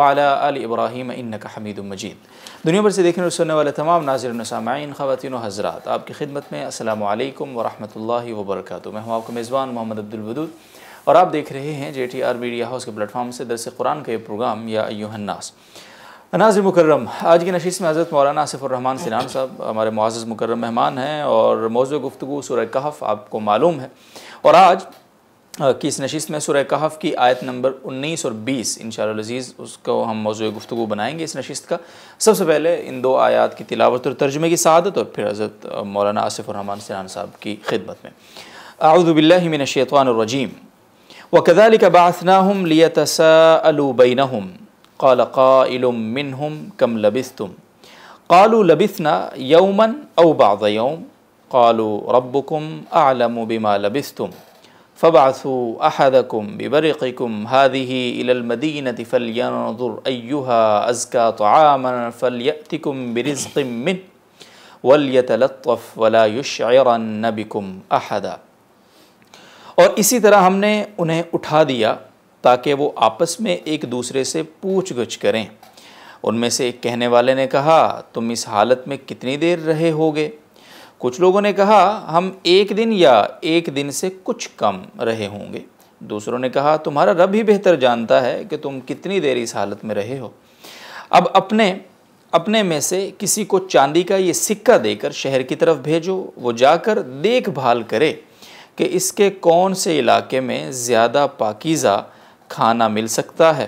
آل ابراہیم انکا حمید مجید دنیا بھر سے دیکھنے اور سننے والے تمام ناظرین و سامعین خواتین و حضرات آپ کی خدمت میں السلام علیکم ورحمۃ اللہ وبرکاتہ میں ہوں آپ کا میزبان محمد عبدالبدود اور آپ دیکھ رہے ہیں J T R media house کے پلیٹ فارم سے درس قرآن کا یہ پروگرام یا ایوہ الناس ناظر مکرم آج کی نشیس میں حضرت مولانا عصف الرحمن سنان صاحب ہمارے معزز مکرم مہمان ہیں اور موضوع گفتگو سورہ کہف آپ کو معلوم ہے اور آج کی اس نشست میں سورہ کہف کی آیت نمبر انیس اور بیس انشاءاللہ العزیز اس کو ہم موضوع گفتگو بنائیں گے اس نشست کا سب سے پہلے ان دو آیات کی تلاوت اور ترجمے کی سعادت اور پھر حضرت مولانا آصف الرحمن سنان صاحب کی خدمت میں اعوذ باللہ من الشیطان الرجیم وَكَذَلِكَ بَعَثْنَاهُمْ لِيَتَسَاءَلُوا بَيْنَهُمْ قَالَ قَائِلٌ مِّنْهُمْ كَمْ لَبِثْتُمْ قَالُوا لَبِثْنَا يَوْمًا أَوْ بَعْضَ يَوْمٍ قَالُوا رَبُّكُمْ أَعْلَمُ بِمَا لَبِثْتُمْ فبعثوا أحدكم ببرقكم هذه إلى المدينة فلينظر أيها أزكى طعاما فليأتكم برزق منه وليتلطف ولا يشعرن بكم أحدا اور اسی طرح ہم نے انہیں اٹھا دیا تاکہ وہ آپس میں ایک دوسرے سے پوچھ گچھ کریں ان میں سے ایک کہنے والے نے کہا تم اس حالت میں کتنی دیر رہے ہوگے کچھ لوگوں نے کہا ہم ایک دن یا ایک دن سے کچھ کم رہے ہوں گے دوسروں نے کہا تمہارا رب بھی بہتر جانتا ہے کہ تم کتنی دیر اس حالت میں رہے ہو اب اپنے اپنے میں سے کسی کو چاندی کا یہ سکہ دے کر شہر کی طرف بھیجو وہ جا کر دیکھ بھال کرے کہ اس کے کون سے علاقے میں زیادہ پاکیزہ کھانا مل سکتا ہے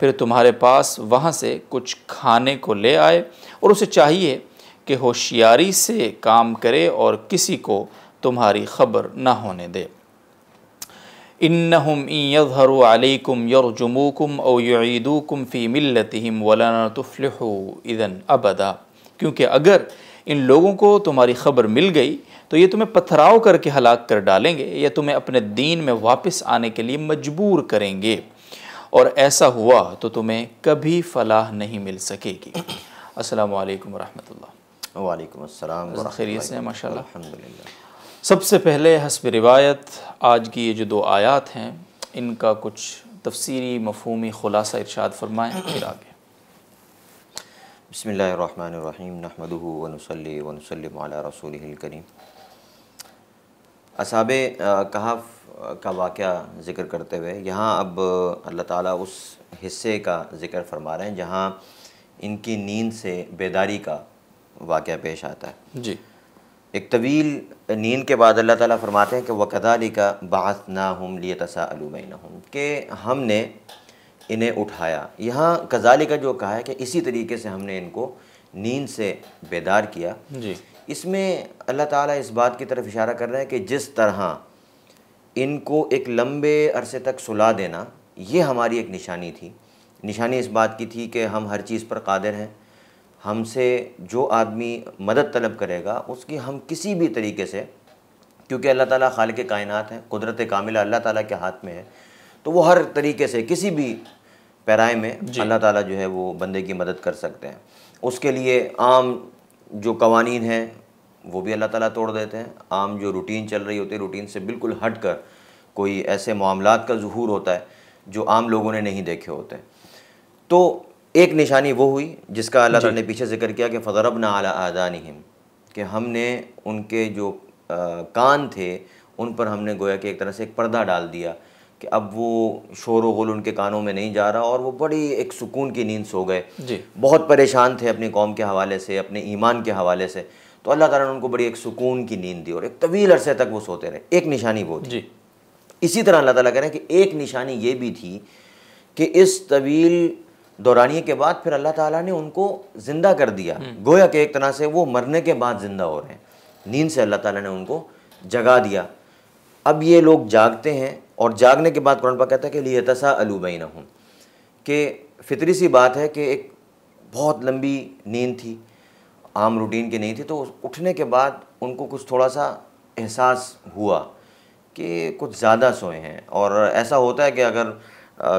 پھر تمہارے پاس وہاں سے کچھ کھانے کو لے آئے اور اسے چاہیے کہ ہوشیاری سے کام کرے اور کسی کو تمہاری خبر نہ ہونے دے انہم ان یظہروا علیکم یرجموکم او یعیدوکم فی ملتہم ولن تفلحو اذن ابدا کیونکہ اگر ان لوگوں کو تمہاری خبر مل گئی تو یہ تمہیں پتھراؤ کر کے ہلاک کر ڈالیں گے یا تمہیں اپنے دین میں واپس آنے کے لیے مجبور کریں گے اور ایسا ہوا تو تمہیں کبھی فلاح نہیں مل سکے گی السلام علیکم ورحمۃ اللہ وعلیکم السلام السّلام الحمد الحمدللہ سب سے پہلے حسب روایت آج کی یہ جو دو آیات ہیں ان کا کچھ تفسیری مفہومی خلاصہ ارشاد فرمائیں پھر آگے بسم اللہ الرحمن الرحیم نحمده ون علی رسول اصحاب کہف کا واقعہ ذکر کرتے ہوئے یہاں اب اللہ تعالیٰ اس حصے کا ذکر فرما رہے ہیں جہاں ان کی نیند سے بیداری کا واقعہ پیش آتا ہے جی ایک طویل نیند کے بعد اللہ تعالیٰ فرماتے ہیں کہ وَكَذَلِكَ بَعَثْنَاهُمْ لِيَتَسَأَلُوا بَيْنَهُمْ کہ ہم نے انہیں اٹھایا یہاں کزالی کا جو کہا ہے کہ اسی طریقے سے ہم نے ان کو نیند سے بیدار کیا جی اس میں اللہ تعالیٰ اس بات کی طرف اشارہ کر رہے ہیں کہ جس طرح ان کو ایک لمبے عرصے تک سلا دینا یہ ہماری ایک نشانی تھی نشانی اس بات کی تھی کہ ہم ہر چیز پر قادر ہیں ہم سے جو آدمی مدد طلب کرے گا اس کی ہم کسی بھی طریقے سے کیونکہ اللہ تعالیٰ خالق کائنات ہیں قدرت کاملہ اللہ تعالیٰ کے ہاتھ میں ہے تو وہ ہر طریقے سے کسی بھی پیرائے میں جی۔ اللہ تعالیٰ جو ہے وہ بندے کی مدد کر سکتے ہیں اس کے لیے عام جو قوانین ہیں وہ بھی اللہ تعالیٰ توڑ دیتے ہیں عام جو روٹین چل رہی ہوتی ہے روٹین سے بالکل ہٹ کر کوئی ایسے معاملات کا ظہور ہوتا ہے جو عام لوگوں نے نہیں دیکھے ہوتے تو ایک نشانی وہ ہوئی جس کا اللہ جی۔ تعالیٰ نے پیچھے ذکر کیا کہ فضربن اعلی اذانہ کہ ہم نے ان کے جو کان تھے ان پر ہم نے گویا کہ ایک طرح سے ایک پردہ ڈال دیا کہ اب وہ شور و غل ان کے کانوں میں نہیں جا رہا اور وہ بڑی ایک سکون کی نیند سو گئے جی۔ بہت پریشان تھے اپنی قوم کے حوالے سے اپنے ایمان کے حوالے سے تو اللہ تعالیٰ نے ان کو بڑی ایک سکون کی نیند دی اور ایک طویل عرصے تک وہ سوتے رہے ایک نشانی وہ تھی جی۔ اسی طرح اللہ تعالیٰ کہہ رہے ہیں کہ ایک نشانی یہ بھی تھی کہ اس طویل دورانیے کے بعد پھر اللہ تعالیٰ نے ان کو زندہ کر دیا گویا کہ ایک طرح سے وہ مرنے کے بعد زندہ ہو رہے ہیں نیند سے اللہ تعالیٰ نے ان کو جگا دیا اب یہ لوگ جاگتے ہیں اور جاگنے کے بعد قرآن پاک کہتا ہے کہ تسا الوبینہ ہوں کہ فطری سی بات ہے کہ ایک بہت لمبی نیند تھی عام روٹین کی نہیں تھی تو اٹھنے کے بعد ان کو کچھ تھوڑا سا احساس ہوا کہ کچھ زیادہ سوئے ہیں اور ایسا ہوتا ہے کہ اگر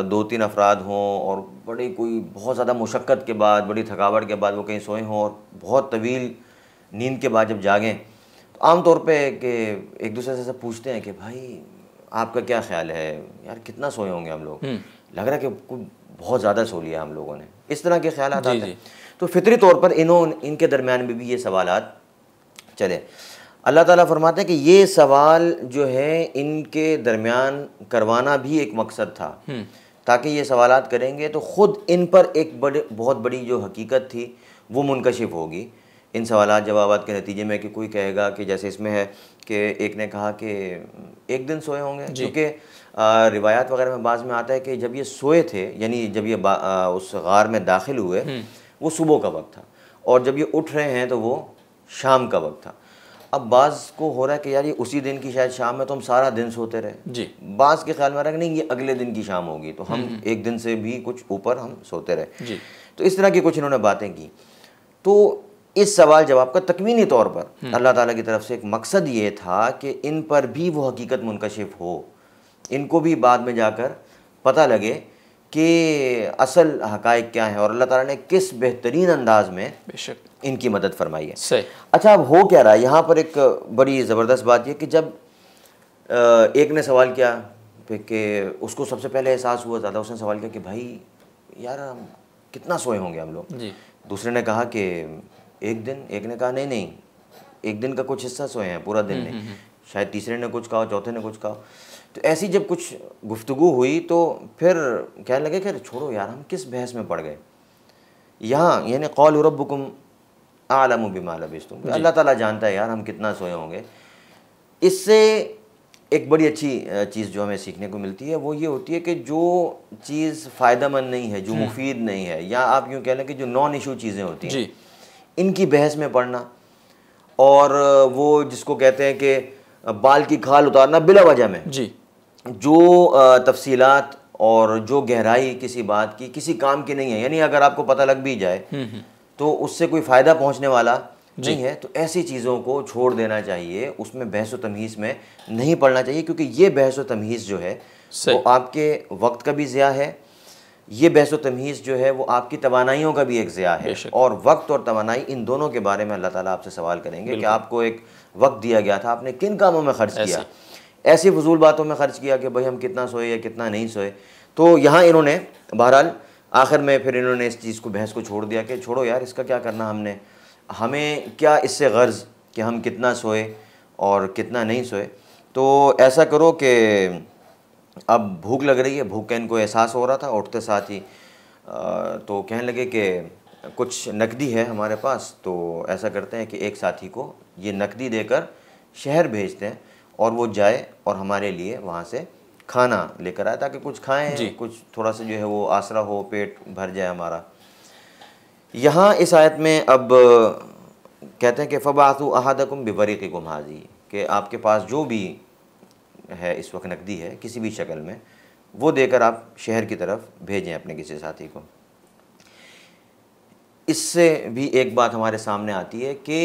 دو تین افراد ہوں اور بڑی کوئی بہت زیادہ مشقت کے بعد بڑی تھکاوٹ کے بعد وہ کہیں سوئے ہوں اور بہت طویل نیند کے بعد جب جاگیں تو عام طور پہ کہ ایک دوسرے سے سب پوچھتے ہیں کہ بھائی آپ کا کیا خیال ہے یار کتنا سوئے ہوں گے ہم لوگ لگ رہا ہے کہ بہت زیادہ سو لیا ہم لوگوں نے اس طرح کے خیالات جی، آتے جی۔ ہیں تو فطری طور پر انہوں ان کے درمیان میں بھی یہ سوالات چلے اللہ تعالیٰ فرماتے ہیں کہ یہ سوال جو ہے ان کے درمیان کروانا بھی ایک مقصد تھا تاکہ یہ سوالات کریں گے تو خود ان پر ایک بڑے بہت بڑی جو حقیقت تھی وہ منکشف ہوگی ان سوالات جوابات کے نتیجے میں کہ کوئی کہے گا کہ جیسے اس میں ہے کہ ایک نے کہا کہ ایک دن سوئے ہوں گے جی۔ کیونکہ روایات وغیرہ میں بعض میں آتا ہے کہ جب یہ سوئے تھے یعنی جب یہ اس غار میں داخل ہوئے وہ صبح کا وقت تھا اور جب یہ اٹھ رہے ہیں تو وہ شام کا وقت تھا اب بعض کو ہو رہا ہے کہ یار یہ اسی دن کی شاید شام ہے تو ہم سارا دن سوتے رہے جی بعض کے خیال میں رہا کہ نہیں یہ اگلے دن کی شام ہوگی تو ہم ایک دن سے بھی کچھ اوپر ہم سوتے رہے جی تو اس طرح کی کچھ انہوں نے باتیں کی تو اس سوال جواب کا تکمینی طور پر اللہ تعالیٰ کی طرف سے ایک مقصد یہ تھا کہ ان پر بھی وہ حقیقت منکشف ہو ان کو بھی بعد میں جا کر پتہ لگے کہ اصل حقائق کیا ہیں اور اللہ تعالیٰ نے کس بہترین انداز میں ان کی مدد فرمائی ہے اچھا اب ہو کیا رہا ہے یہاں پر ایک بڑی زبردست بات یہ کہ جب ایک نے سوال کیا کہ اس کو سب سے پہلے احساس ہوا زیادہ اس نے سوال کیا کہ بھائی یار کتنا سوئے ہوں گے ہم لوگ جی۔ دوسرے نے کہا کہ ایک دن ایک نے کہا نہیں نہیں ایک دن کا کچھ حصہ سوئے ہیں پورا دن نہیں شاید تیسرے نے کچھ کہا چوتھے نے کچھ کہا تو ایسی جب کچھ گفتگو ہوئی تو پھر کہنے لگے کہ چھوڑو یار ہم کس بحث میں پڑ گئے یہاں یعنی قول ربکم عالم لبستم جی اللہ تعالیٰ جانتا ہے یار ہم کتنا سوئے ہوں گے اس سے ایک بڑی اچھی چیز جو ہمیں سیکھنے کو ملتی ہے وہ یہ ہوتی ہے کہ جو چیز فائدہ مند نہیں ہے جو مفید نہیں ہے یا آپ یوں کہہ لیں کہ جو نان ایشو چیزیں ہوتی ہیں جی ان کی بحث میں پڑھنا اور وہ جس کو کہتے ہیں کہ بال کی کھال اتارنا بلا وجہ میں جی جو تفصیلات اور جو گہرائی کسی بات کی کسی کام کی نہیں ہے یعنی اگر آپ کو پتہ لگ بھی جائے تو اس سے کوئی فائدہ پہنچنے والا جی۔ نہیں ہے تو ایسی چیزوں کو چھوڑ دینا چاہیے اس میں بحث و تمیز میں نہیں پڑھنا چاہیے کیونکہ یہ بحث و تمیز جو ہے وہ آپ کے وقت کا بھی ضیاع ہے یہ بحث و تمیز جو ہے وہ آپ کی توانائیوں کا بھی ایک ضیاع ہے اور وقت اور توانائی ان دونوں کے بارے میں اللہ تعالیٰ آپ سے سوال کریں گے کہ آپ کو ایک وقت دیا گیا تھا آپ نے کن کاموں میں خرچ کیا ایسی فضول باتوں میں خرچ کیا کہ بھائی ہم کتنا سوئے یا کتنا نہیں سوئے تو یہاں انہوں نے بہرحال آخر میں پھر انہوں نے اس چیز کو بحث کو چھوڑ دیا کہ چھوڑو یار اس کا کیا کرنا ہم نے ہمیں کیا اس سے غرض کہ ہم کتنا سوئے اور کتنا نہیں سوئے تو ایسا کرو کہ اب بھوک لگ رہی ہے بھوک کا ان کو احساس ہو رہا تھا اٹھتے ساتھ ہی تو کہنے لگے کہ کچھ نقدی ہے ہمارے پاس تو ایسا کرتے ہیں کہ ایک ساتھی کو یہ نقدی دے کر شہر بھیجتے ہیں اور وہ جائے اور ہمارے لیے وہاں سے کھانا لے کر آئے تاکہ کچھ کھائیں جی۔ کچھ تھوڑا سا جو ہے وہ آسرا ہو پیٹ بھر جائے ہمارا یہاں اس آیت میں اب کہتے ہیں کہ فباتو و احاد کم حاضی کہ آپ کے پاس جو بھی ہے اس وقت نقدی ہے کسی بھی شکل میں وہ دے کر آپ شہر کی طرف بھیجیں اپنے کسی ساتھی کو اس سے بھی ایک بات ہمارے سامنے آتی ہے کہ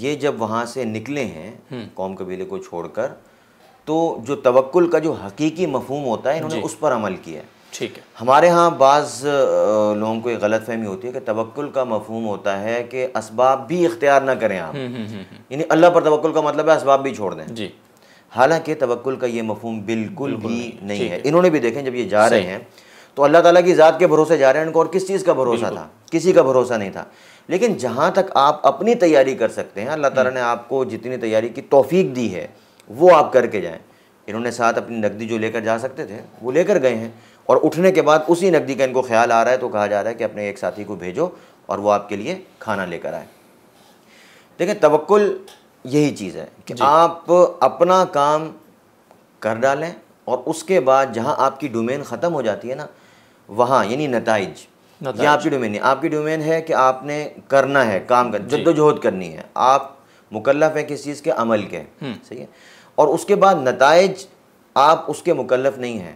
یہ جب وہاں سے نکلے ہیں قوم قبیلے کو چھوڑ کر تو جو توکل کا جو حقیقی مفہوم ہوتا ہے انہوں نے جی۔ اس پر عمل کیا ہے ہمارے ہاں بعض لوگوں کو یہ غلط فہمی ہوتی ہے کہ توقل کا مفہوم ہوتا ہے کہ اسباب بھی اختیار نہ کریں آپ یعنی اللہ پر توقل کا مطلب ہے اسباب بھی چھوڑ دیں جی۔ حالانکہ توکل کا یہ مفہوم بالکل بھی نہیں ہے انہوں نے بھی دیکھیں جب یہ جا رہے ہیں تو اللہ تعالیٰ کی ذات کے بھروسے جا رہے ہیں ان کو اور کس چیز کا بھروسہ تھا کسی کا بھروسہ نہیں تھا لیکن جہاں تک آپ اپنی تیاری کر سکتے ہیں اللہ تعالیٰ نے آپ کو جتنی تیاری کی توفیق دی ہے وہ آپ کر کے جائیں انہوں نے ساتھ اپنی نقدی جو لے کر جا سکتے تھے وہ لے کر گئے ہیں اور اٹھنے کے بعد اسی نقدی کا ان کو خیال آ رہا ہے تو کہا جا رہا ہے کہ اپنے ایک ساتھی کو بھیجو اور وہ آپ کے لیے کھانا لے کر آئے دیکھیں توکل یہی چیز ہے کہ جی۔ آپ اپنا کام کر ڈالیں اور اس کے بعد جہاں آپ کی ڈومین ختم ہو جاتی ہے نا وہاں یعنی نتائج یہ آپ کی ڈومین نہیں آپ کی ڈومین ہے کہ آپ نے کرنا ہے کام کرنا جی۔ جد و جہد کرنی ہے آپ مکلف ہیں کس چیز کے عمل کے صحیح ہے اور اس کے بعد نتائج آپ اس کے مکلف نہیں ہیں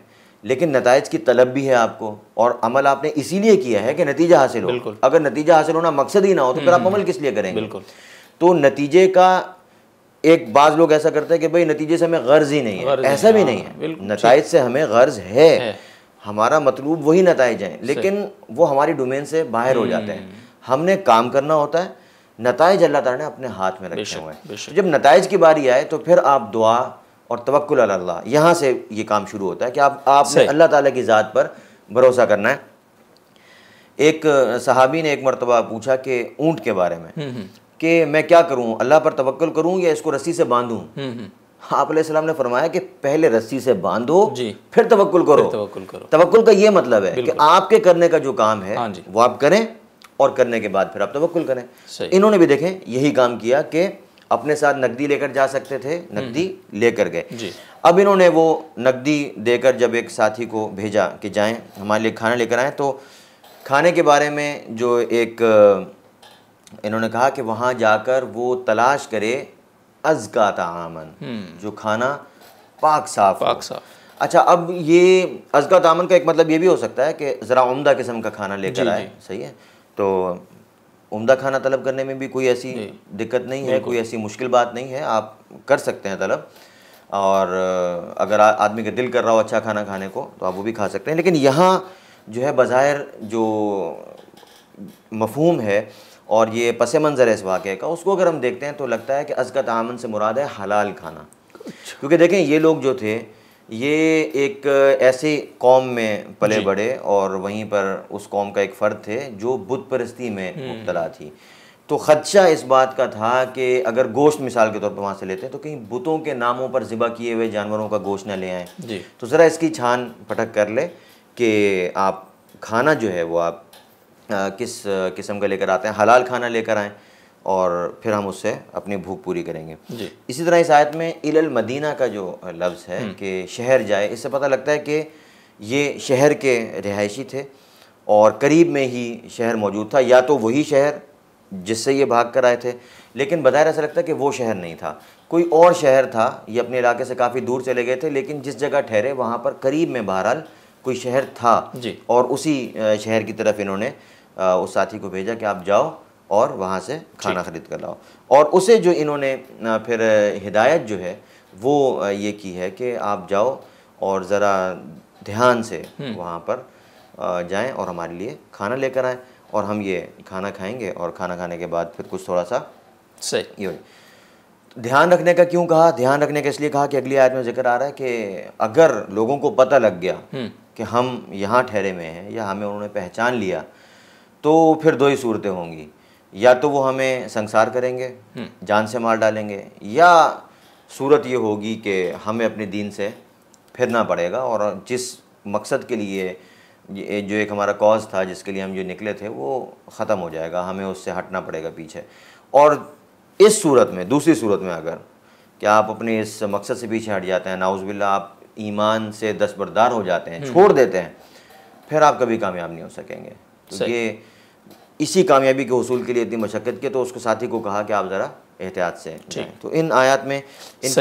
لیکن نتائج کی طلب بھی ہے آپ کو اور عمل آپ نے اسی لیے کیا ہے کہ نتیجہ حاصل ہو بالکل اگر نتیجہ حاصل ہونا مقصد ہی نہ ہو تو پھر آپ عمل کس لیے کریں گے بالکل تو نتیجے کا ایک بعض لوگ ایسا کرتے ہیں کہ بھائی نتیجے سے ہمیں غرض ہی نہیں ہے ایسا بھی نہیں ہے ہاں، نتائج سے ہمیں غرض ہے ہمارا مطلوب وہی نتائج ہیں لیکن وہ ہماری ڈومین سے باہر ہو جاتے ہیں ہم نے کام کرنا ہوتا ہے نتائج اللہ تعالیٰ نے اپنے ہاتھ میں رکھے ہوئے ہیں جب نتائج کی باری آئے تو پھر آپ دعا اور اللہ یہاں سے یہ کام شروع ہوتا ہے کہ آپ آپ اللہ تعالیٰ کی ذات پر بھروسہ کرنا ہے ایک صحابی نے ایک مرتبہ پوچھا کہ اونٹ کے بارے میں کہ میں کیا کروں اللہ پر توکل کروں یا اس کو رسی سے باندھوں آپ علیہ السلام نے فرمایا کہ پہلے رسی سے باندھو جی۔ پھر کرو کا یہ مطلب ہے ہے کہ آپ کے کرنے کا جو کام ہاں جی۔ وہ آپ کریں اور کرنے کے بعد پھر آپ کریں انہوں نے بھی دیکھیں یہی کام کیا کہ اپنے ساتھ نقدی لے کر جا سکتے تھے نقدی لے کر گئے جی۔ اب انہوں نے وہ نقدی دے کر جب ایک ساتھی کو بھیجا کہ جائیں ہمارے لیے کھانا لے کر آئیں تو کھانے کے بارے میں جو ایک انہوں نے کہا کہ وہاں جا کر وہ تلاش کرے تعامن جو کھانا پاک پاک صاف صاف اچھا اب یہ ازکا تعامن کا ایک مطلب یہ بھی ہو سکتا ہے کہ ذرا عمدہ قسم کا کھانا لے کر جی، آئے جی۔ صحیح ہے تو عمدہ کھانا طلب کرنے میں بھی کوئی ایسی جی۔ دقت نہیں ہے کوئی ایسی مشکل بات نہیں ہے آپ کر سکتے ہیں طلب اور اگر آدمی کا دل کر رہا ہو اچھا کھانا کھانے کو تو آپ وہ بھی کھا سکتے ہیں لیکن یہاں جو ہے بظاہر جو مفہوم ہے اور یہ پس منظر ہے اس واقعے کا اس کو اگر ہم دیکھتے ہیں تو لگتا ہے کہ ازکت آمن سے مراد ہے حلال کھانا اچھا۔ کیونکہ دیکھیں یہ لوگ جو تھے یہ ایک ایسی قوم میں پلے جی۔ بڑھے اور وہیں پر اس قوم کا ایک فرد تھے جو بت پرستی میں مبتلا تھی تو خدشہ اس بات کا تھا کہ اگر گوشت مثال کے طور پر وہاں سے لیتے ہیں تو کہیں بتوں کے ناموں پر ذبح کیے ہوئے جانوروں کا گوشت نہ لے آئیں جی۔ تو ذرا اس کی چھان پٹک کر لے کہ آپ کھانا جو ہے وہ آپ کس قسم کا لے کر آتے ہیں حلال کھانا لے کر آئیں اور پھر ہم اس سے اپنی بھوک پوری کریں گے جی۔ اسی طرح اس آیت میں ال المدینہ کا جو لفظ ہے کہ شہر جائے اس سے پتہ لگتا ہے کہ یہ شہر کے رہائشی تھے اور قریب میں ہی شہر موجود تھا یا تو وہی شہر جس سے یہ بھاگ کر آئے تھے لیکن بظاہر ایسا لگتا ہے کہ وہ شہر نہیں تھا کوئی اور شہر تھا یہ اپنے علاقے سے کافی دور چلے گئے تھے لیکن جس جگہ ٹھہرے وہاں پر قریب میں بہرحال کوئی شہر تھا جی۔ اور اسی شہر کی طرف انہوں نے اس ساتھی کو بھیجا کہ آپ جاؤ اور وہاں سے کھانا خرید کر لاؤ اور اسے جو انہوں نے پھر ہدایت جو ہے وہ یہ کی ہے کہ آپ جاؤ اور ذرا دھیان سے وہاں پر جائیں اور ہمارے لیے کھانا لے کر آئیں اور ہم یہ کھانا کھائیں گے اور کھانا کھانے کے بعد پھر کچھ تھوڑا سا صحیح یہ دھیان رکھنے کا کیوں کہا دھیان رکھنے کا اس لیے کہا کہ اگلی آیت میں ذکر آ رہا ہے کہ اگر لوگوں کو پتہ لگ گیا کہ ہم یہاں ٹھہرے ہوئے ہیں یا ہمیں انہوں نے پہچان لیا تو پھر دو ہی صورتیں ہوں گی یا تو وہ ہمیں سنسار کریں گے جان سے مار ڈالیں گے یا صورت یہ ہوگی کہ ہمیں اپنے دین سے پھرنا پڑے گا اور جس مقصد کے لیے جو ایک ہمارا کوز تھا جس کے لیے ہم جو نکلے تھے وہ ختم ہو جائے گا ہمیں اس سے ہٹنا پڑے گا پیچھے اور اس صورت میں دوسری صورت میں اگر کہ آپ اپنے اس مقصد سے پیچھے ہٹ جاتے ہیں ناؤز باللہ آپ ایمان سے دستبردار ہو جاتے ہیں چھوڑ دیتے ہیں پھر آپ کبھی کامیاب نہیں ہو سکیں گے تو یہ اسی کامیابی کے حصول کے لیے اتنی مشقت کی تو اس کو ساتھی کو کہا کہ آپ ذرا احتیاط سے تو ان آیات میں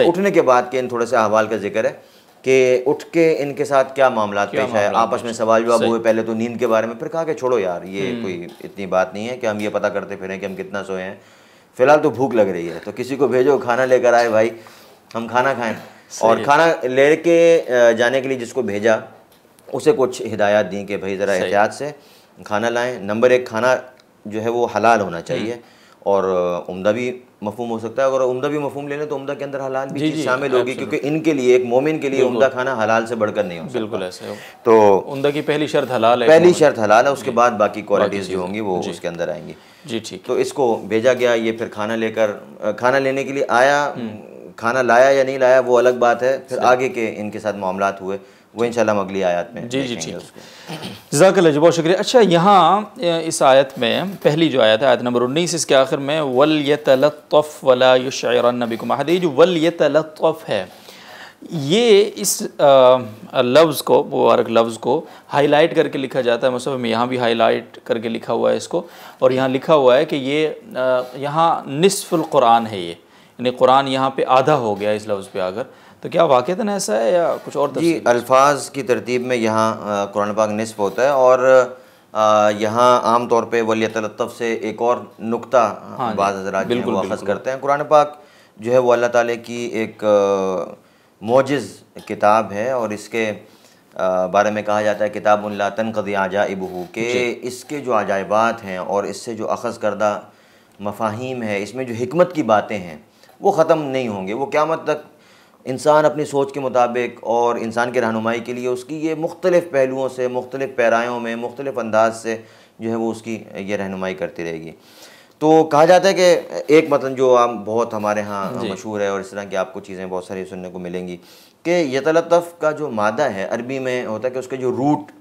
اٹھنے کے کے بعد ان تھوڑے سے احوال کا ذکر ہے کہ اٹھ کے ان کے ساتھ کیا معاملات پیش آپس میں سوال جواب ہوئے پہلے تو نیند کے بارے میں پھر کہا کہ چھوڑو یار یہ کوئی اتنی بات نہیں ہے کہ ہم یہ پتہ کرتے پھر ہیں کہ ہم کتنا سوئے ہیں فی الحال تو بھوک لگ رہی ہے تو کسی کو بھیجو کھانا لے کر آئے بھائی ہم کھانا کھائیں اور کھانا لے کے جانے کے لیے جس کو بھیجا اسے کچھ ہدایات دیں کہ بھائی ذرا احتیاط سے کھانا لائیں نمبر ایک کھانا جو ہے وہ حلال ہونا چاہیے اور عمدہ بھی مفہوم ہو سکتا ہے اگر عمدہ بھی مفہوم لے لیں تو عمدہ کے اندر حلال بھی جی، چیز جی، شامل ہوگی کیونکہ ان کے لیے ایک مومن کے لیے عمدہ کھانا حلال سے بڑھ کر نہیں سکتا بالکل ایسے شرط حلال ہے اس کے جی۔ بعد باقی کوالٹیز جو ہوں گی وہ اس کے اندر آئیں گی جی ٹھیک تو اس کو بھیجا گیا یہ پھر کھانا لے کر کھانا لینے کے لیے آیا کھانا لایا یا نہیں لایا وہ الگ بات ہے پھر آگے کے ان کے ساتھ معاملات ہوئے وہ انشاءاللہ ہم اگلی آیات میں جی جی ٹھیک جزاک اللہ جی بہت شکریہ اچھا یہاں اس آیت میں پہلی جو آیت ہے آیت نمبر انیس اس کے آخر میں وَلْيَتَلَطَّفْ وَلَا يُشْعِرَنَّ ولا یو شاعران جو وَلْيَتَلَطَّفْ ہے یہ اس لفظ کو مبارک لفظ کو ہائی لائٹ کر کے لکھا جاتا ہے مصحف میں یہاں بھی ہائی لائٹ کر کے لکھا ہوا ہے اس کو اور یہاں لکھا ہوا ہے کہ یہ یہاں نصف القرآن ہے یہ یعنی قرآن یہاں پہ آدھا ہو گیا اس لفظ پہ آگر تو کیا واقعہ ایسا ہے یا کچھ اور جی الفاظ کی ترتیب میں یہاں قرآن پاک نصف ہوتا ہے اور یہاں عام طور پہ ولی تلطف سے ایک اور نقطہ ہاں جی، بعض حضرات بالکل اخذ کرتے ہیں قرآن پاک جو ہے وہ اللہ تعالیٰ کی ایک موجز کتاب ہے اور اس کے بارے میں کہا جاتا ہے کتاب اللہ تنقید عاجا ابہو کے جی۔ اس کے جو عجائبات ہیں اور اس سے جو اخذ کردہ مفاہیم ہے اس میں جو حکمت کی باتیں ہیں وہ ختم نہیں ہوں گے وہ قیامت تک انسان اپنی سوچ کے مطابق اور انسان کے رہنمائی کے لیے اس کی یہ مختلف پہلوؤں سے مختلف پیرایوں میں مختلف انداز سے جو ہے وہ اس کی یہ رہنمائی کرتی رہے گی تو کہا جاتا ہے کہ ایک مطلب جو آپ بہت ہمارے ہاں جی۔ مشہور ہے اور اس طرح کی آپ کو چیزیں بہت ساری سننے کو ملیں گی کہ یتلطف کا جو مادہ ہے عربی میں ہوتا ہے کہ اس کے جو روٹ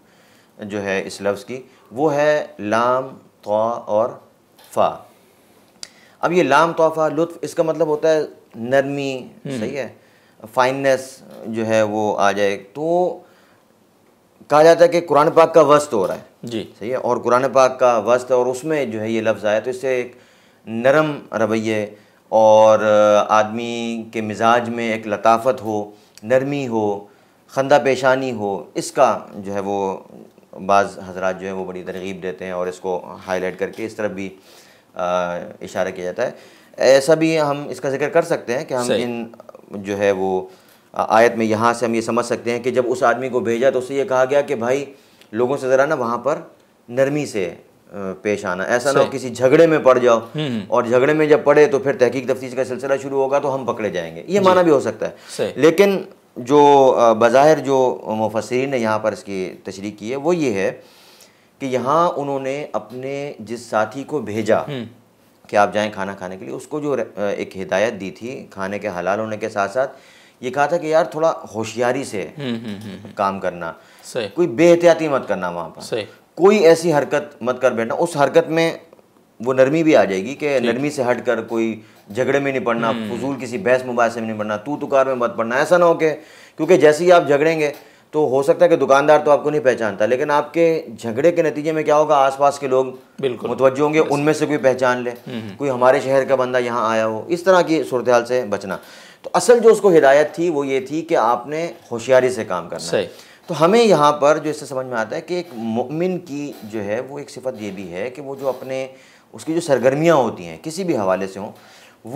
جو ہے اس لفظ کی وہ ہے لام قا اور فا اب یہ لام تحفہ لطف اس کا مطلب ہوتا ہے نرمی صحیح ہے فائننس جو ہے وہ آ جائے تو کہا جاتا ہے کہ قرآن پاک کا وسط ہو رہا ہے جی صحیح ہے اور قرآن پاک کا وسط اور اس میں جو ہے یہ لفظ آیا تو اس سے ایک نرم رویے اور آدمی کے مزاج میں ایک لطافت ہو نرمی ہو خندہ پیشانی ہو اس کا جو ہے وہ بعض حضرات جو ہے وہ بڑی ترغیب دیتے ہیں اور اس کو ہائی لائٹ کر کے اس طرف بھی اشارہ کیا جاتا ہے ایسا بھی ہم اس کا ذکر کر سکتے ہیں کہ ہم ان جو ہے وہ آیت میں یہاں سے ہم یہ سمجھ سکتے ہیں کہ جب اس آدمی کو بھیجا تو اسے یہ کہا گیا کہ بھائی لوگوں سے ذرا نا وہاں پر نرمی سے پیش آنا ایسا نہ ہو کسی جھگڑے میں پڑ جاؤ اور جھگڑے میں جب پڑے تو پھر تحقیق تفتیش کا سلسلہ شروع ہوگا تو ہم پکڑے جائیں گے یہ جی۔ معنی بھی ہو سکتا ہے لیکن جو بظاہر جو مفسرین نے یہاں پر اس کی تشریح کی ہے وہ یہ ہے کہ یہاں انہوں نے اپنے جس ساتھی کو بھیجا کہ آپ جائیں کھانا کھانے کے لیے اس کو جو ایک ہدایت دی تھی کھانے کے حلال ہونے کے ساتھ ساتھ یہ کہا تھا کہ یار تھوڑا ہوشیاری سے کام کرنا کوئی بے احتیاطی مت کرنا وہاں پر کوئی ایسی حرکت مت کر بیٹھنا اس حرکت میں وہ نرمی بھی آ جائے گی کہ نرمی سے ہٹ کر کوئی جھگڑے میں نہیں پڑنا فضول کسی بحث مباحثے میں نہیں پڑنا تو تکار میں مت پڑنا ایسا نہ ہو کہ کیونکہ جیسے ہی آپ جھگڑیں گے تو ہو سکتا ہے کہ دکاندار تو آپ کو نہیں پہچانتا لیکن آپ کے جھگڑے کے نتیجے میں کیا ہوگا آس پاس کے لوگ بالکل متوجہ ہوں گے ان میں سے کوئی پہچان لے کوئی ہمارے شہر کا بندہ یہاں آیا ہو اس طرح کی صورتحال سے بچنا تو اصل جو اس کو ہدایت تھی وہ یہ تھی کہ آپ نے ہوشیاری سے کام کرنا صحیح تو ہمیں یہاں پر جو اس سے سمجھ میں آتا ہے کہ ایک مؤمن کی جو ہے وہ ایک صفت یہ بھی ہے کہ وہ جو اپنے اس کی جو سرگرمیاں ہوتی ہیں کسی بھی حوالے سے ہوں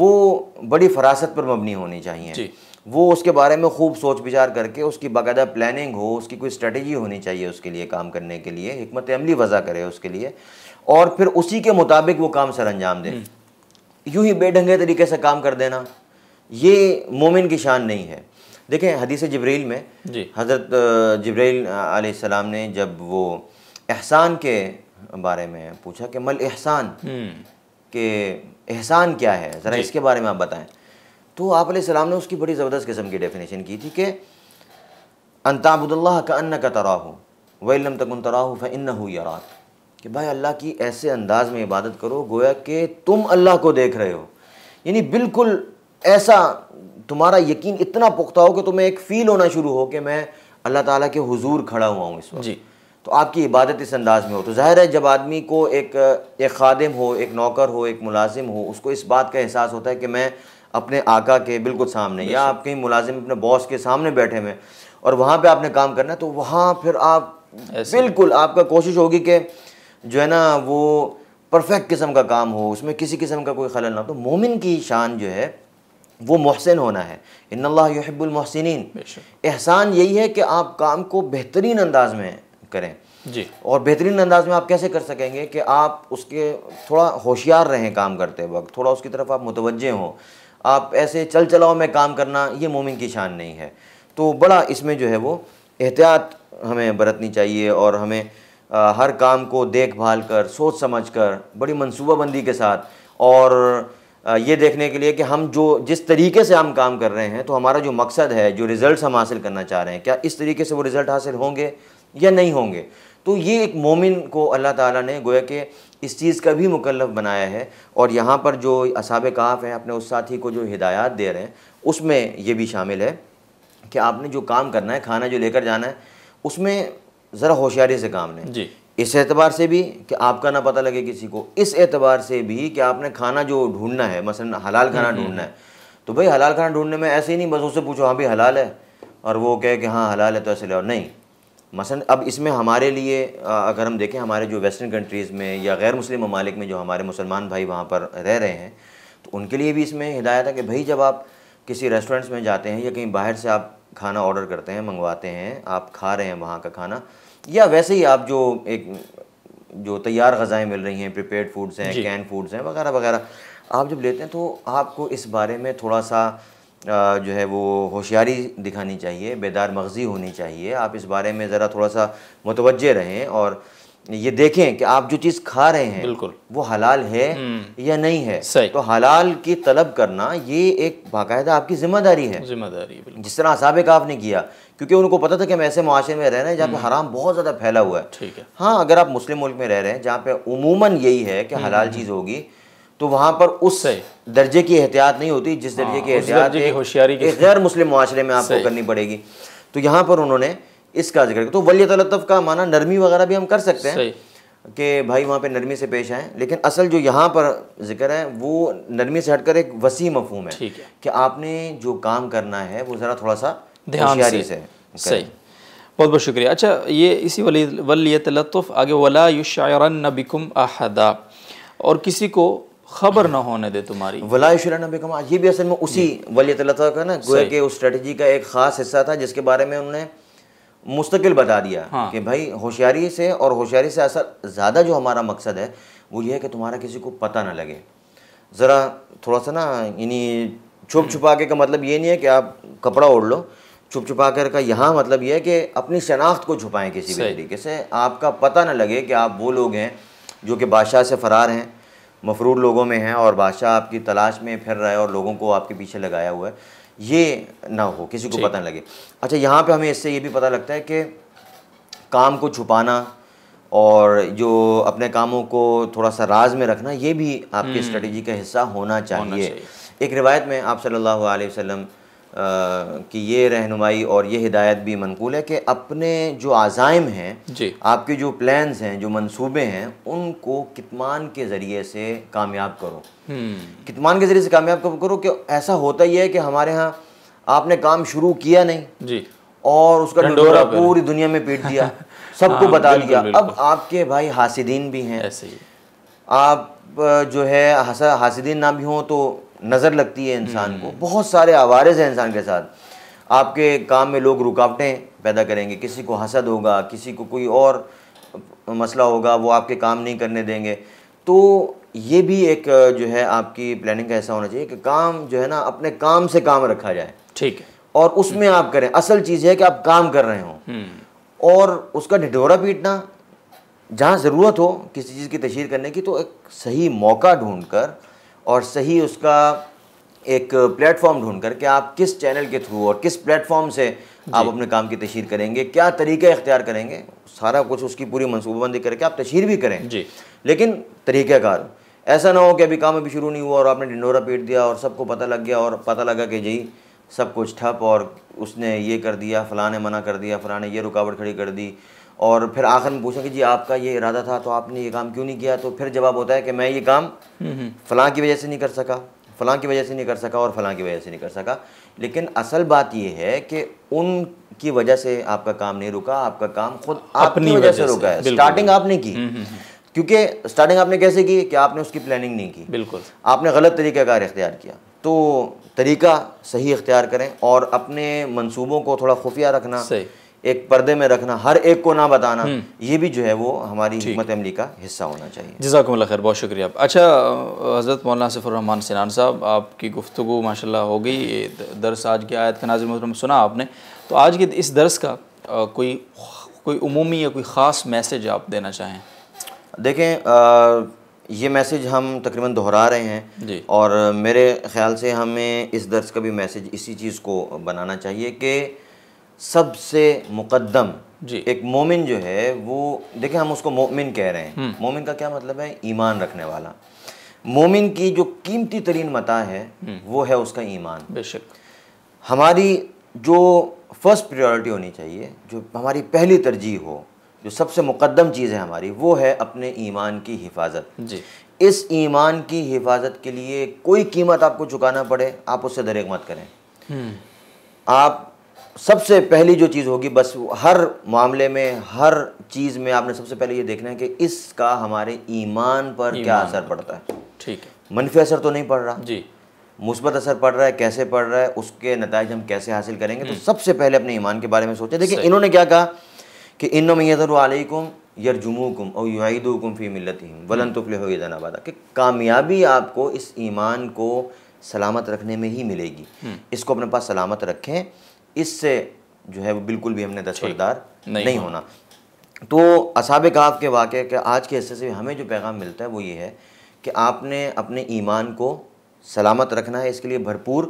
وہ بڑی فراست پر مبنی ہونی چاہیے جی۔ وہ اس کے بارے میں خوب سوچ بچار کر کے اس کی باقاعدہ پلاننگ ہو اس کی کوئی اسٹریٹجی ہونی چاہیے اس کے لیے کام کرنے کے لیے حکمت عملی وضع کرے اس کے لیے اور پھر اسی کے مطابق وہ کام سر انجام دے یوں ہی بے ڈھنگے طریقے سے کام کر دینا یہ مومن کی شان نہیں ہے دیکھیں حدیث جبریل میں جی۔ حضرت جبریل علیہ السلام نے جب وہ احسان کے بارے میں پوچھا کہ مل احسان کہ احسان کیا ہے ذرا جی۔ اس کے بارے میں آپ بتائیں تو آپ علیہ السلام نے اس کی بڑی زبردست قسم کی ڈیفینیشن کی تھی کہ ان کا ترا ہو بھائی تک ہو ایسے انداز میں عبادت کرو گویا کہ تم اللہ کو دیکھ رہے ہو یعنی بالکل ایسا تمہارا یقین اتنا پختہ ہو کہ تمہیں ایک فیل ہونا شروع ہو کہ میں اللہ تعالیٰ کے حضور کھڑا ہوا ہوں اس وقت جی تو آپ کی عبادت اس انداز میں ہو تو ظاہر ہے جب آدمی کو ایک ایک خادم ہو ایک نوکر ہو ایک ملازم ہو اس کو اس بات کا احساس ہوتا ہے کہ میں اپنے آقا کے بالکل سامنے یا آپ کہیں ملازم اپنے باس کے سامنے بیٹھے ہوئے اور وہاں پہ آپ نے کام کرنا ہے تو وہاں پھر آپ بالکل آپ کا کوشش ہوگی کہ جو ہے نا وہ پرفیکٹ قسم کا کام ہو اس میں کسی قسم کا کوئی خلل نہ ہو تو مومن کی شان جو ہے وہ محسن ہونا ہے ان اللہ یحب المحسنین احسان یہی ہے کہ آپ کام کو بہترین انداز میں کریں جی اور بہترین انداز میں آپ کیسے کر سکیں گے کہ آپ اس کے تھوڑا ہوشیار رہیں کام کرتے وقت تھوڑا اس کی طرف آپ متوجہ ہوں آپ ایسے چل چلاؤ میں کام کرنا یہ مومن کی شان نہیں ہے تو بڑا اس میں جو ہے وہ احتیاط ہمیں برتنی چاہیے اور ہمیں ہر کام کو دیکھ بھال کر سوچ سمجھ کر بڑی منصوبہ بندی کے ساتھ اور یہ دیکھنے کے لیے کہ ہم جو جس طریقے سے ہم کام کر رہے ہیں تو ہمارا جو مقصد ہے جو رزلٹس ہم حاصل کرنا چاہ رہے ہیں کیا اس طریقے سے وہ رزلٹ حاصل ہوں گے یا نہیں ہوں گے تو یہ ایک مومن کو اللہ تعالیٰ نے گویا کہ اس چیز کا بھی مکلف بنایا ہے اور یہاں پر جو اصحاب کاف ہیں اپنے اس ساتھی کو جو ہدایات دے رہے ہیں اس میں یہ بھی شامل ہے کہ آپ نے جو کام کرنا ہے کھانا جو لے کر جانا ہے اس میں ذرا ہوشیاری سے کام لیں جی اس اعتبار سے بھی کہ آپ کا نہ پتہ لگے کسی کو اس اعتبار سے بھی کہ آپ نے کھانا جو ڈھونڈنا ہے مثلا حلال کھانا ڈھونڈنا ہے تو بھائی حلال کھانا ڈھونڈنے میں ایسے ہی نہیں اس سے پوچھو ہاں بھی حلال ہے اور وہ کہے کہ ہاں حلال ہے تو ایسے لے اور نہیں مثلا اب اس میں ہمارے لیے اگر ہم دیکھیں ہمارے جو ویسٹرن کنٹریز میں یا غیر مسلم ممالک میں جو ہمارے مسلمان بھائی وہاں پر رہ رہے ہیں تو ان کے لیے بھی اس میں ہدایت ہے کہ بھائی جب آپ کسی ریسٹورنٹس میں جاتے ہیں یا کہیں باہر سے آپ کھانا آرڈر کرتے ہیں منگواتے ہیں آپ کھا رہے ہیں وہاں کا کھانا یا ویسے ہی آپ جو ایک جو تیار غذائیں مل رہی ہیں پریپیڈ فوڈس ہیں کین جی۔ فوڈس ہیں وغیرہ وغیرہ آپ جب لیتے ہیں تو آپ کو اس بارے میں تھوڑا سا جو ہے وہ ہوشیاری دکھانی چاہیے بیدار مغزی ہونی چاہیے آپ اس بارے میں ذرا تھوڑا سا متوجہ رہیں اور یہ دیکھیں کہ آپ جو چیز کھا رہے ہیں بالکل وہ حلال ہے یا نہیں ہے تو حلال کی طلب کرنا یہ ایک باقاعدہ آپ کی ذمہ داری ہے ذمہ داری جس طرح اصحاب کاف نے کیا کیونکہ ان کو پتہ تھا کہ ہم ایسے معاشرے میں رہ رہے ہیں جہاں پہ حرام بہت زیادہ پھیلا ہوا ہے ٹھیک ہے ہاں اگر آپ مسلم ملک میں رہ رہے ہیں جہاں پہ عموماً یہی ہے کہ حلال چیز ہوگی تو وہاں پر اس درجے کی احتیاط نہیں ہوتی جس ہاں، درجے کی احتیاط ایک غیر مسلم معاشرے میں آپ کو کرنی پڑے گی تو یہاں پر انہوں نے اس کا ذکر کیا تو ولی تلطف کا معنی نرمی وغیرہ بھی ہم کر سکتے ہیں کہ بھائی وہاں پہ نرمی سے پیش آئیں لیکن اصل جو یہاں پر ذکر ہے وہ نرمی سے ہٹ کر ایک وسیع مفہوم ہے کہ آپ نے جو کام کرنا ہے وہ ذرا تھوڑا سا ہوشیاری سے صحیح بہت بہت شکریہ اچھا یہ اسی ولی تلطف آگے ولا یشعرن بکم احدا اور کسی کو خبر نہ ہونے دے تمہاری ولاش اللہ نبی کما یہ بھی اصل میں اسی جی۔ ولی نا گویا کہ اس اسٹریٹجی کا ایک خاص حصہ تھا جس کے بارے میں انہوں نے مستقل بتا دیا ہاں۔ کہ بھائی ہوشیاری سے اور ہوشیاری سے اصل زیادہ جو ہمارا مقصد ہے وہ یہ ہے کہ تمہارا کسی کو پتہ نہ لگے ذرا تھوڑا سا نا یعنی چھپ ہاں۔ چھپا کے کا مطلب یہ نہیں ہے کہ آپ کپڑا اوڑھ لو چھپ چھپا کر کا یہاں مطلب یہ ہے کہ اپنی شناخت کو چھپائیں کسی بھی طریقے سے آپ کا پتہ نہ لگے کہ آپ وہ لوگ ہیں جو کہ بادشاہ سے فرار ہیں مفرور لوگوں میں ہیں اور بادشاہ آپ کی تلاش میں پھر رہا ہے اور لوگوں کو آپ کے پیچھے لگایا ہوا ہے یہ نہ ہو کسی کو جی۔ پتہ نہ لگے اچھا یہاں پہ ہمیں اس سے یہ بھی پتہ لگتا ہے کہ کام کو چھپانا اور جو اپنے کاموں کو تھوڑا سا راز میں رکھنا یہ بھی آپ کی اسٹریٹجی کا حصہ ہونا چاہیے ایک روایت میں آپ صلی اللہ علیہ وسلم کہ یہ رہنمائی اور یہ ہدایت بھی منقول ہے کہ اپنے جو عزائم ہیں جی۔ آپ کے جو پلانز ہیں جو منصوبے ہیں ان کو کتمان کے ذریعے سے کامیاب کرو کتمان کے ذریعے سے کامیاب کرو کہ ایسا ہوتا ہی ہے کہ ہمارے ہاں آپ نے کام شروع کیا نہیں جی۔ اور اس کا پوری دنیا میں پیٹ دیا سب کو ہاں، بتا دیا اب آپ کے بھائی حاسدین بھی ہیں ایسے ہی آپ جو ہے حاسدین نہ بھی ہوں تو نظر لگتی ہے انسان کو بہت سارے عوارض ہیں انسان کے ساتھ آپ کے کام میں لوگ رکاوٹیں پیدا کریں گے کسی کو حسد ہوگا کسی کو کوئی اور مسئلہ ہوگا وہ آپ کے کام نہیں کرنے دیں گے تو یہ بھی ایک جو ہے آپ کی پلاننگ کا ایسا ہونا چاہیے کہ کام جو ہے نا اپنے کام سے کام رکھا جائے ٹھیک ہے اور اس میں آپ کریں اصل چیز ہے کہ آپ کام کر رہے ہوں اور اس کا ڈھڈورا پیٹنا جہاں ضرورت ہو کسی چیز کی تشہیر کرنے کی تو ایک صحیح موقع ڈھونڈ کر اور صحیح اس کا ایک پلیٹ فارم ڈھونڈ کر کہ آپ کس چینل کے تھرو اور کس پلیٹ فارم سے آپ جی۔ اپنے کام کی تشہیر کریں گے کیا طریقہ اختیار کریں گے سارا کچھ اس کی پوری منصوبہ بندی کر کے آپ تشہیر بھی کریں جی لیکن طریقہ کار ایسا نہ ہو کہ ابھی کام ابھی شروع نہیں ہوا اور آپ نے ڈنڈورا پیٹ دیا اور سب کو پتہ لگ گیا اور پتہ لگا کہ جی سب کچھ ٹھپ اور اس نے یہ کر دیا فلاں نے منع کر دیا فلاں نے یہ رکاوٹ کھڑی کر دی اور پھر آخر میں پوچھا کہ جی آپ کا یہ ارادہ تھا تو آپ نے یہ کام کیوں نہیں کیا تو پھر جواب ہوتا ہے کہ میں یہ کام فلاں کی وجہ سے نہیں کر سکا فلاں کی وجہ سے نہیں کر سکا اور فلاں کی وجہ سے نہیں کر سکا لیکن اصل بات یہ ہے کہ ان کی وجہ سے آپ کا کام نہیں رکا آپ کا کام خود آپ کی وجہ سے رکا ہے سٹارٹنگ آپ نے کی کیونکہ سٹارٹنگ آپ نے کیسے کی کہ آپ نے اس کی پلاننگ نہیں کی بالکل آپ نے غلط طریقہ کار اختیار کیا تو طریقہ صحیح اختیار کریں اور اپنے منصوبوں کو تھوڑا خفیہ رکھنا ایک پردے میں رکھنا ہر ایک کو نہ بتانا یہ بھی جو ہے وہ ہماری حکمت عملی کا حصہ ہونا چاہیے جزاکم اللہ خیر بہت شکریہ اچھا حضرت مولانا صف الرحمان سنان صاحب آپ کی گفتگو ماشاءاللہ ہو گئی درس آج کی آیت کا ناظر محترم سنا آپ نے تو آج کے اس درس کا کوئی کوئی عمومی یا کوئی خاص میسج آپ دینا چاہیں دیکھیں یہ میسج ہم تقریباً دہرا رہے ہیں جی۔ اور میرے خیال سے ہمیں اس درس کا بھی میسج اسی چیز کو بنانا چاہیے کہ سب سے مقدم جی۔ ایک مومن جو ہے وہ دیکھیں ہم اس کو مومن کہہ رہے ہیں مومن کا کیا مطلب ہے ایمان رکھنے والا مومن کی جو قیمتی ترین متا ہے وہ ہے اس کا ایمان بے شک ہماری جو فرسٹ پریورٹی ہونی چاہیے جو ہماری پہلی ترجیح ہو جو سب سے مقدم چیز ہے ہماری وہ ہے اپنے ایمان کی حفاظت جی۔ اس ایمان کی حفاظت کے لیے کوئی قیمت آپ کو چکانا پڑے آپ اس سے دریغ مت کریں آپ سب سے پہلی جو چیز ہوگی بس ہر معاملے میں ہر چیز میں آپ نے سب سے پہلے یہ دیکھنا ہے کہ اس کا ہمارے ایمان پر کیا اثر پڑتا ہے ٹھیک ہے منفی اثر تو نہیں پڑ رہا جی مثبت اثر پڑ رہا ہے کیسے پڑ رہا ہے اس کے نتائج ہم کیسے حاصل کریں گے تو سب سے پہلے اپنے ایمان کے بارے میں سوچیں دیکھیں انہوں نے کیا کہا کہ علیکم یرجموکم یعیدوکم فی ملتہم ولن تفلحوا اذا کم کہ کامیابی آپ کو اس ایمان کو سلامت رکھنے میں ہی ملے گی اس کو اپنے پاس سلامت رکھیں اس سے جو ہے وہ بالکل بھی ہم نے دستبردار نہیں ہونا تو اصحاب کاف کے واقعے کے آج کے حصے سے ہمیں جو پیغام ملتا ہے وہ یہ ہے کہ آپ نے اپنے ایمان کو سلامت رکھنا ہے اس کے لیے بھرپور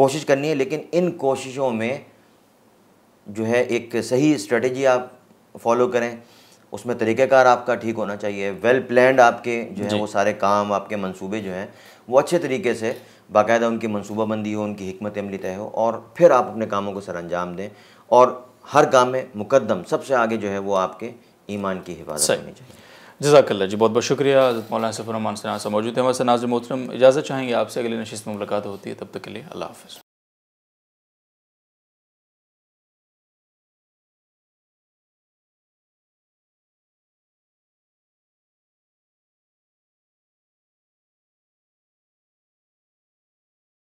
کوشش کرنی ہے لیکن ان کوششوں میں جو ہے ایک صحیح اسٹریٹجی آپ فالو کریں اس میں طریقہ کار آپ کا ٹھیک ہونا چاہیے ویل پلانڈ آپ کے جو ہے جی۔ وہ سارے کام آپ کے منصوبے جو ہیں وہ اچھے طریقے سے باقاعدہ ان کی منصوبہ بندی ہو ان کی حکمت عملی طے ہو اور پھر آپ اپنے کاموں کو سر انجام دیں اور ہر کام میں مقدم سب سے آگے جو ہے وہ آپ کے ایمان کی حفاظت چاہیے جزاک اللہ جی بہت بہت شکریہ مولانا صفر سے موجود ہیں ہمارے ناظر محترم اجازت چاہیں گے آپ سے اگلی نشست میں ملاقات ہوتی ہے تب تک کے لیے اللہ حافظ